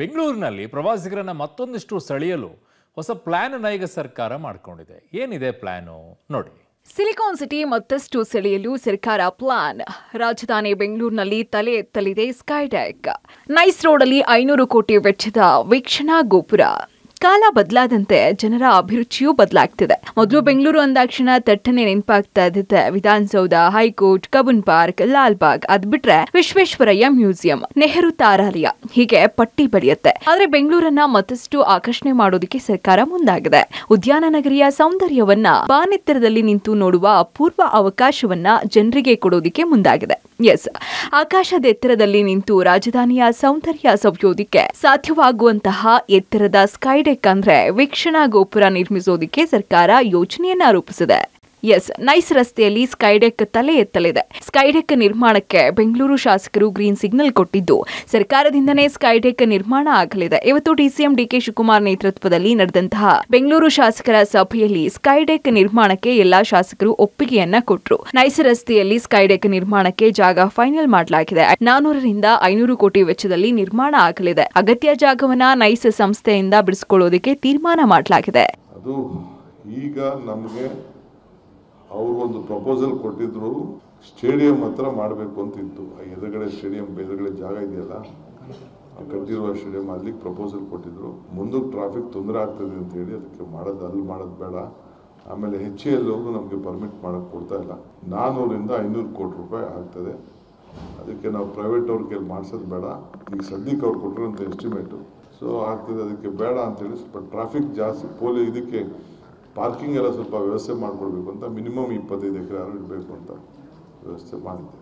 ಬೆಂಗಳೂರಿನಲ್ಲಿ ಪ್ರವಾಸಿಗರನ್ನ ಮತ್ತೊಂದಿಷ್ಟು ಸೆಳೆಯಲು ಹೊಸ ಪ್ಲಾನ್ ಈಗ ಸರ್ಕಾರ ಮಾಡಿಕೊಂಡಿದೆ ಏನಿದೆ ಪ್ಲಾನು ನೋಡಿ ಸಿಲಿಕಾನ್ ಸಿಟಿ ಮತ್ತಷ್ಟು ಸೆಳೆಯಲು ಸರ್ಕಾರ ಪ್ಲಾನ್ ರಾಜಧಾನಿ ಬೆಂಗಳೂರಿನಲ್ಲಿ ತಲೆ ಎತ್ತಲಿದೆ ಸ್ಕೈಡ್ಯಾಕ್ ನೈಸ್ ರೋಡ್ ಅಲ್ಲಿ ಐನೂರು ಕೋಟಿ ವೆಚ್ಚದ ವೀಕ್ಷಣಾ ಗೋಪುರ ಕಾಲ ಬದಲಾದಂತೆ ಜನರ ಅಭಿರುಚಿಯೂ ಬದಲಾಗ್ತಿದೆ ಮೊದಲು ಬೆಂಗಳೂರು ಅಂದಾಕ್ಷಣ ತಟ್ಟನೆ ನೆನಪಾಗ್ತಾ ಇದ್ದ ವಿಧಾನಸೌಧ ಹೈಕೋರ್ಟ್ ಕಬನ್ ಪಾರ್ಕ್ ಲಾಲ್ ಬಾಗ್ ಅದ್ ಬಿಟ್ರೆ ವಿಶ್ವೇಶ್ವರಯ್ಯ ಮ್ಯೂಸಿಯಂ ನೆಹರು ತಾರಾಲಯ ಹೀಗೆ ಪಟ್ಟಿ ಬೆಳೆಯುತ್ತೆ ಆದ್ರೆ ಬೆಂಗಳೂರನ್ನ ಮತ್ತಷ್ಟು ಆಕರ್ಷಣೆ ಮಾಡೋದಕ್ಕೆ ಸರ್ಕಾರ ಮುಂದಾಗಿದೆ ಉದ್ಯಾನ ನಗರಿಯ ಸೌಂದರ್ಯವನ್ನ ಬಾನೆತ್ತರದಲ್ಲಿ ನಿಂತು ನೋಡುವ ಅಪೂರ್ವ ಅವಕಾಶವನ್ನ ಜನರಿಗೆ ಕೊಡೋದಕ್ಕೆ ಮುಂದಾಗಿದೆ ಎಸ್ ಆಕಾಶದ ಎತ್ತರದಲ್ಲಿ ನಿಂತು ರಾಜಧಾನಿಯ ಸೌಂದರ್ಯ ಸವಿಯೋದಿಕ್ಕೆ ಸಾಧ್ಯವಾಗುವಂತಹ ಎತ್ತರದ ಸ್ಕೈಡೆಕ್ ಅಂದ್ರೆ ವೀಕ್ಷಣಾ ಗೋಪುರ ನಿರ್ಮಿಸೋದಿಕ್ಕೆ ಸರ್ಕಾರ ಯೋಜನೆಯನ್ನ ರೂಪಿಸಿದೆ ಎಸ್ ನೈಸ್ ರಸ್ತೆಯಲ್ಲಿ ಸ್ಕೈಡೆಕ್ ತಲೆ ಎತ್ತಲಿದೆ ಸ್ಕೈಡೆಕ್ ನಿರ್ಮಾಣಕ್ಕೆ ಬೆಂಗಳೂರು ಶಾಸಕರು ಗ್ರೀನ್ ಸಿಗ್ನಲ್ ಕೊಟ್ಟಿದ್ದು ಸರ್ಕಾರದಿಂದನೇ ಸ್ಕೈಡೆಕ್ ನಿರ್ಮಾಣ ಆಗಲಿದೆ ಇವತ್ತು ಡಿಸಿಎಂ ಡಿಕೆ ಶಿವಕುಮಾರ್ ನೇತೃತ್ವದಲ್ಲಿ ನಡೆದಂತಹ ಬೆಂಗಳೂರು ಶಾಸಕರ ಸಭೆಯಲ್ಲಿ ಸ್ಕೈಡೆಕ್ ನಿರ್ಮಾಣಕ್ಕೆ ಎಲ್ಲಾ ಶಾಸಕರು ಒಪ್ಪಿಗೆಯನ್ನ ಕೊಟ್ಟರು ನೈಸ್ ರಸ್ತೆಯಲ್ಲಿ ಸ್ಕೈಡೆಕ್ ನಿರ್ಮಾಣಕ್ಕೆ ಜಾಗ ಫೈನಲ್ ಮಾಡಲಾಗಿದೆ ನಾನೂರರಿಂದ ಐನೂರು ಕೋಟಿ ವೆಚ್ಚದಲ್ಲಿ ನಿರ್ಮಾಣ ಆಗಲಿದೆ ಅಗತ್ಯ ಜಾಗವನ್ನ ನೈಸ್ ಸಂಸ್ಥೆಯಿಂದ ಬಿಡಿಸಿಕೊಳ್ಳುವುದಕ್ಕೆ ತೀರ್ಮಾನ ಮಾಡಲಾಗಿದೆ ಒಂದು ಪ್ರಪೋಸಲ್ ಕೊಟ್ಟಿದ್ರು ಸ್ಟೇಡಿಯಂ ಹತ್ರ ಮಾಡಬೇಕು ಅಂತ ಇತ್ತು ಆ ಎದುರುಗಡೆ ಸ್ಟೇಡಿಯಂ ಎದುರುಗಡೆ ಜಾಗ ಇದೆಯಲ್ಲ ಕಟ್ಟಿರುವ ಸ್ಟೇಡಿಯಂ ಅಲ್ಲಿಗೆ ಪ್ರಪೋಸಲ್ ಕೊಟ್ಟಿದ್ರು ಮುಂದಕ್ಕೆ ಟ್ರಾಫಿಕ್ ತೊಂದರೆ ಆಗ್ತದೆ ಅಂತ ಹೇಳಿ ಅದಕ್ಕೆ ಮಾಡೋದು ಅಲ್ಲಿ ಮಾಡೋದು ಬೇಡ ಆಮೇಲೆ ಹೆಚ್ಚಿ e ಎಲ್ಲವರು ನಮಗೆ ಪರ್ಮಿಟ್ ಮಾಡಕ್ಕೆ ಕೊಡ್ತಾ ಇಲ್ಲ ನಾನ್ನೂರಿಂದ ಐನೂರು ಕೋಟಿ ರೂಪಾಯಿ ಆಗ್ತದೆ ಅದಕ್ಕೆ ನಾವು ಪ್ರೈವೇಟ್ ಅವ್ರಿಗೆ ಮಾಡಿಸೋದು ಬೇಡ ಈಗ ಸದ್ಯಕ್ಕೆ ಅವ್ರು ಕೊಟ್ಟಿರೋಂಥ ಎಸ್ಟಿಮೇಟು ಸೊ ಆಗ್ತದೆ ಅದಕ್ಕೆ ಬೇಡ ಅಂತೇಳಿ ಸ್ವಲ್ಪ ಟ್ರಾಫಿಕ್ ಜಾಸ್ತಿ ಪೋಲಿ ಇದಕ್ಕೆ ಪಾರ್ಕಿಂಗ್ ಎಲ್ಲ ಸ್ವಲ್ಪ ವ್ಯವಸ್ಥೆ ಮಾಡಿಕೊಡ್ಬೇಕು ಅಂತ ಮಿನಿಮಮ್ ಇಪ್ಪತ್ತೈದು ಎಕರೆ ಆರು ಇಡಬೇಕು ಅಂತ ವ್ಯವಸ್ಥೆ ಮಾಡಿದ್ದೆ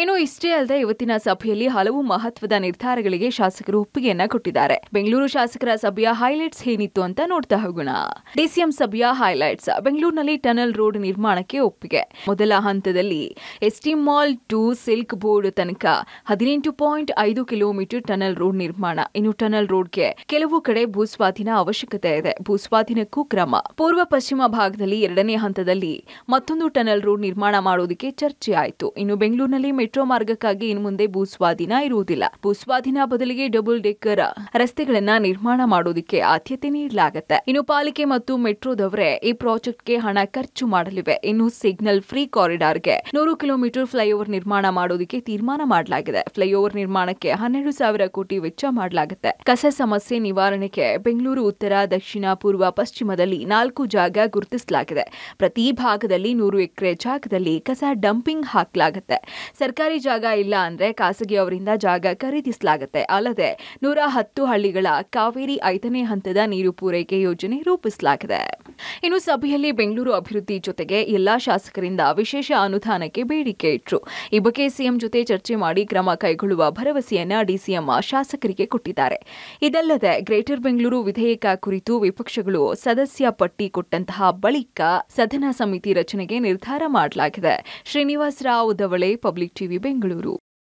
ಏನು ಇಷ್ಟೇ ಅಲ್ಲದೆ ಇವತ್ತಿನ ಸಭೆಯಲ್ಲಿ ಹಲವು ಮಹತ್ವದ ನಿರ್ಧಾರಗಳಿಗೆ ಶಾಸಕರು ಒಪ್ಪಿಗೆಯನ್ನ ಕೊಟ್ಟಿದ್ದಾರೆ ಬೆಂಗಳೂರು ಶಾಸಕರ ಸಭೆಯ ಹೈಲೈಟ್ಸ್ ಏನಿತ್ತು ಅಂತ ನೋಡ್ತಾ ಹೋಗೋಣ ಡಿಸಿಎಂ ಸಭೆಯ ಹೈಲೈಟ್ಸ್ ಬೆಂಗಳೂರಿನಲ್ಲಿ ಟನಲ್ ರೋಡ್ ನಿರ್ಮಾಣಕ್ಕೆ ಒಪ್ಪಿಗೆ ಮೊದಲ ಹಂತದಲ್ಲಿ ST mall to silk board ತನಕ ಹದಿನೆಂಟು ಪಾಯಿಂಟ್ ಐದು ಕಿಲೋಮೀಟರ್ ಟನಲ್ ರೋಡ್ ನಿರ್ಮಾಣ ಇನ್ನು ಟನಲ್ ರೋಡ್ಗೆ ಕೆಲವು ಕಡೆ ಭೂಸ್ವಾಧೀನ ಅವಶ್ಯಕತೆ ಇದೆ ಭೂಸ್ವಾಧೀನಕ್ಕೂ ಕ್ರಮ ಪೂರ್ವ ಪಶ್ಚಿಮ ಭಾಗದಲ್ಲಿ ಎರಡನೇ ಹಂತದಲ್ಲಿ ಮತ್ತೊಂದು ಟನಲ್ ರೋಡ್ ನಿರ್ಮಾಣ ಮಾಡುವುದಕ್ಕೆ ಚರ್ಚೆ ಆಯಿತು ಇನ್ನು ಬೆಂಗಳೂರಿನಲ್ಲಿ ಮೆಟ್ರೋ ಮಾರ್ಗಕ್ಕಾಗಿ ಇನ್ನು ಮುಂದೆ ಭೂಸ್ವಾಧೀನ ಇರುವುದಿಲ್ಲ ಭೂಸ್ವಾಧೀನ ಬದಲಿಗೆ ಡಬಲ್ ಡೆಕ್ಕರ್ ರಸ್ತೆಗಳನ್ನ ನಿರ್ಮಾಣ ಮಾಡುವುದಕ್ಕೆ ಆದ್ಯತೆ ನೀಡಲಾಗುತ್ತೆ ಇನ್ನು ಪಾಲಿಕೆ ಮತ್ತು ಮೆಟ್ರೋದವರೇ ಈ ಪ್ರಾಜೆಕ್ಟ್ಗೆ ಹಣ ಖರ್ಚು ಮಾಡಲಿವೆ ಇನ್ನು ಸಿಗ್ನಲ್ ಫ್ರೀ ಕಾರಿಡಾರ್ಗೆ ನೂರು ಕಿಲೋಮೀಟರ್ ಫ್ಲೈಓವರ್ ನಿರ್ಮಾಣ ಮಾಡುವುದಕ್ಕೆ ತೀರ್ಮಾನ ಮಾಡಲಾಗಿದೆ ಫ್ಲೈಓವರ್ ನಿರ್ಮಾಣಕ್ಕೆ ಹನ್ನೆರಡು ಸಾವಿರ ಕೋಟಿ ವೆಚ್ಚ ಮಾಡಲಾಗುತ್ತೆ ಕಸ ಸಮಸ್ಯೆ ನಿವಾರಣೆಗೆ ಬೆಂಗಳೂರು ಉತ್ತರ ದಕ್ಷಿಣ ಪೂರ್ವ ಪಶ್ಚಿಮದಲ್ಲಿ ನಾಲ್ಕು ಜಾಗ ಗುರುತಿಸಲಾಗಿದೆ ಪ್ರತಿ ಭಾಗದಲ್ಲಿ ಜಾಗದಲ್ಲಿ ನೂರು ಎಕರೆ ಜಾಗದಲ್ಲಿ ಕಸ ಡಂಪಿಂಗ್ ಹಾಕಲಾಗುತ್ತೆ ಸರ್ಕಾರಿ ಜಾಗ ಇಲ್ಲ ಖಾಸಗಿ ಅವರಿಂದ ಜಾಗ ಖರೀದಿಸಲಾಗುತ್ತೆ ಅಲ್ಲದೆ ನೂರ ಹತ್ತು ಹಳ್ಳಿಗಳ ಕಾವೇರಿ ಐದನೇ ಹಂತದ ನೀರು ಪೂರೈಕೆ ಯೋಜನೆ ರೂಪಿಸಲಾಗಿದೆ ಇನ್ನು ಸಭೆಯಲ್ಲಿ ಬೆಂಗಳೂರು ಅಭಿವೃದ್ಧಿ ಜೊತೆಗೆ ಎಲ್ಲಾ ಶಾಸಕರಿಂದ ವಿಶೇಷ ಅನುದಾನಕ್ಕೆ ಬೇಡಿಕೆ ಇಟ್ಟರು ಈ ಬಗ್ಗೆ ಸಿಎಂ ಜೊತೆ ಚರ್ಚೆ ಮಾಡಿ ಕ್ರಮ ಕೈಗೊಳ್ಳುವ ಭರವಸೆಯನ್ನ ಡಿಸಿಎಂ ಶಾಸಕರಿಗೆ ಕೊಟ್ಟಿದ್ದಾರೆ ಇದಲ್ಲದೆ ಗ್ರೇಟರ್ ಬೆಂಗಳೂರು ವಿಧೇಯಕ ಕುರಿತು ವಿಪಕ್ಷಗಳು ಸದಸ್ಯ ಪಟ್ಟಿ ಕೊಟ್ಟಂತಹ ಬಳಿಕ ಸದನ ಸಮಿತಿ ರಚನೆಗೆ ನಿರ್ಧಾರ ಮಾಡಲಾಗಿದೆ ಶ್ರೀನಿವಾಸ್ ರಾವ್ ದವಳೆ ಪಬ್ಲಿಕ್ ಟಿವಿ ಬೆಂಗಳೂರು